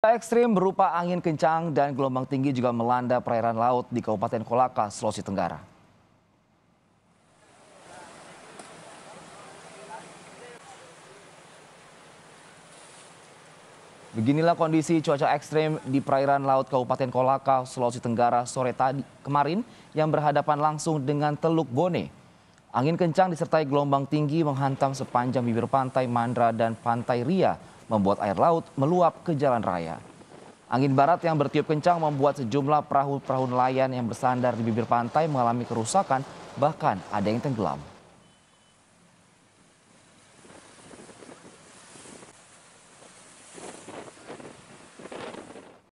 ekstrim berupa angin kencang dan gelombang tinggi juga melanda perairan laut di Kabupaten Kolaka, Sulawesi Tenggara. Beginilah kondisi cuaca ekstrim di perairan laut Kabupaten Kolaka, Sulawesi Tenggara sore tadi kemarin yang berhadapan langsung dengan Teluk Bone. Angin kencang disertai gelombang tinggi menghantam sepanjang bibir pantai Mandra dan Pantai Ria membuat air laut meluap ke jalan raya. Angin barat yang bertiup kencang membuat sejumlah perahu-perahu nelayan yang bersandar di bibir pantai mengalami kerusakan, bahkan ada yang tenggelam.